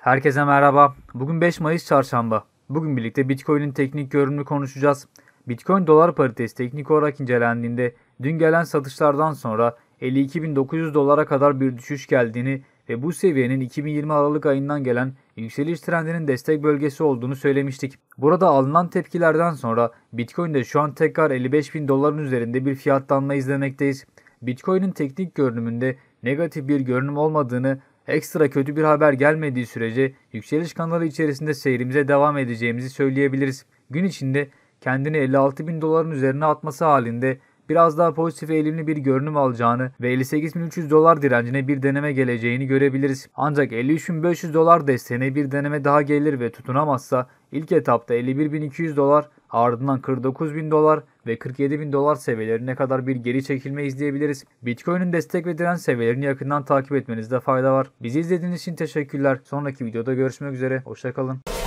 Herkese merhaba. Bugün 5 Mayıs çarşamba. Bugün birlikte Bitcoin'in teknik görünümü konuşacağız. Bitcoin dolar paritesi teknik olarak incelendiğinde dün gelen satışlardan sonra 52.900 dolara kadar bir düşüş geldiğini ve bu seviyenin 2020 Aralık ayından gelen yükseliş trendinin destek bölgesi olduğunu söylemiştik. Burada alınan tepkilerden sonra Bitcoin de şu an tekrar 55 bin doların üzerinde bir fiyatlanma izlemekteyiz. Bitcoin'in teknik görünümünde negatif bir görünüm olmadığını, ekstra kötü bir haber gelmediği sürece yükseliş kanalı içerisinde seyrimize devam edeceğimizi söyleyebiliriz. Gün içinde kendini 56 bin doların üzerine atması halinde biraz daha pozitif eğilimli bir görünüm alacağını ve 58.300 dolar direncine bir deneme geleceğini görebiliriz. Ancak 53.500 dolar desteğine bir deneme daha gelir ve tutunamazsa ilk etapta 51.200 dolar ardından 49.000 dolar ve 47.000 dolar seviyelerine kadar bir geri çekilme izleyebiliriz. Bitcoin'in destek ve direnç seviyelerini yakından takip etmenizde fayda var. Bizi izlediğiniz için teşekkürler. Sonraki videoda görüşmek üzere. Hoşçakalın.